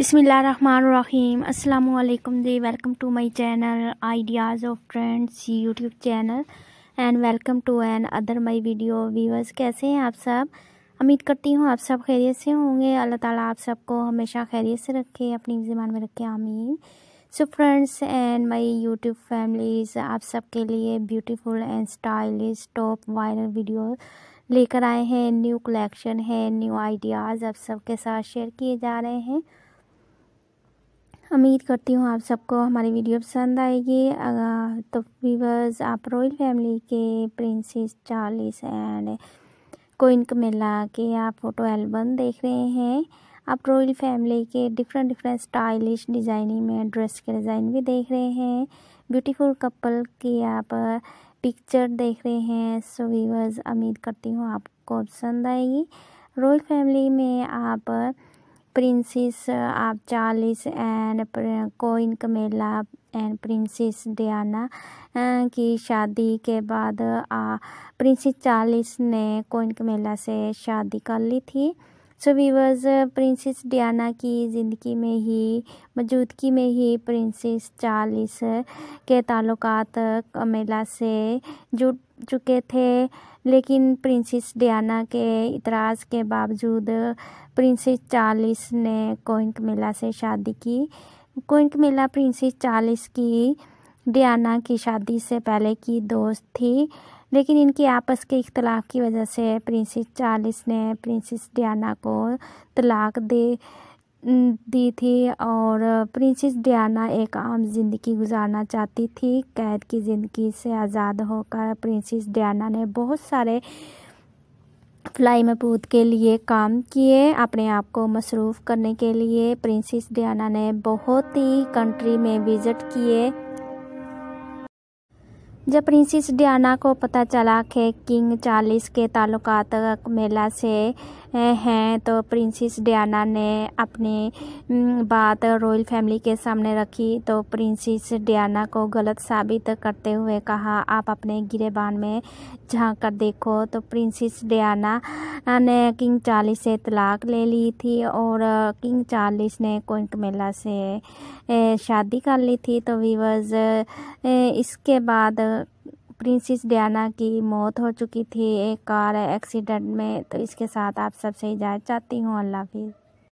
बिसमीम अल्लाम दी welcome to my channel ideas of trends YouTube channel and welcome to another my video viewers कैसे हैं आप सब उम्मीद करती हूँ आप सब खैरियत से होंगे अल्लाह ताला आप सबको हमेशा खैरियत से रखे अपनी ज़बान में रखे आमीन so friends and my YouTube families आप सब के लिए beautiful and stylish top viral video लेकर आए हैं न्यू कलेक्शन है न्यू आइडियाज़ आप सबके साथ शेयर किए जा रहे हैं उम्मीद करती हूँ आप सबको हमारी वीडियो पसंद आएगी तो वीवर्स आप रॉयल फैमिली के princess Charles and queen Camilla के आप फ़ोटो एल्बम देख रहे हैं आप रॉयल फैमिली के डिफरेंट डिफरेंट स्टाइलिश डिज़ाइनिंग में ड्रेस के डिज़ाइन भी देख रहे हैं ब्यूटीफुल कपल की आप पिक्चर देख रहे हैं सो वीवर्स उम्मीद करती हूँ आपको पसंद आएगी रॉयल फैमिली में आप प्रिंसेस आप Charles and queen Camilla and princess Diana की शादी के बाद प्रिंसेस चार्लिस ने कोइन कमेला से शादी कर ली थी सो वीवर्स प्रिंसेस डियाना की ज़िंदगी में ही मौजूदगी में ही प्रिंसेस चार्लिस के ताल्लुक कमेला से जुड़ चुके थे लेकिन प्रिंसेस डियाना के इतराज़ के बावजूद प्रिंसेस चार्लिस ने कोइंक मेला से शादी की कोइंक मेला प्रिंसेस चार्लिस की डियाना की शादी से पहले की दोस्त थी लेकिन इनके आपस के इख्तलाफ की वजह से प्रिंसेस चार्ल्स ने प्रिंसेस डियाना को तलाक दे दी थी और प्रिंसेस डियाना एक आम जिंदगी गुजारना चाहती थी कैद की ज़िंदगी से आज़ाद होकर प्रिंसेस डियाना ने बहुत सारे फ्लाई महबूद के लिए काम किए अपने आप को मसरूफ़ करने के लिए प्रिंसेस डियाना ने बहुत ही कंट्री में विज़िट किए जब प्रिंसेस डियाना को पता चला कि किंग चार्लिस के ताल्लुकात मेला से हैं तो प्रिंसेस डियाना ने अपनी बात रॉयल फैमिली के सामने रखी तो प्रिंसेस डियाना को गलत साबित करते हुए कहा आप अपने गिरेबान में झांक कर देखो तो प्रिंसेस डियाना ने किंग चार्लिस से तलाक ले ली थी और किंग चार्लिस ने कोइंट मेला से शादी कर ली थी तो वीवर्स इसके बाद प्रिंसेस डियाना की मौत हो चुकी थी एक कार एक्सीडेंट में तो इसके साथ आप सबसे इजाज़त चाहती हूँ अल्लाह हाफिज़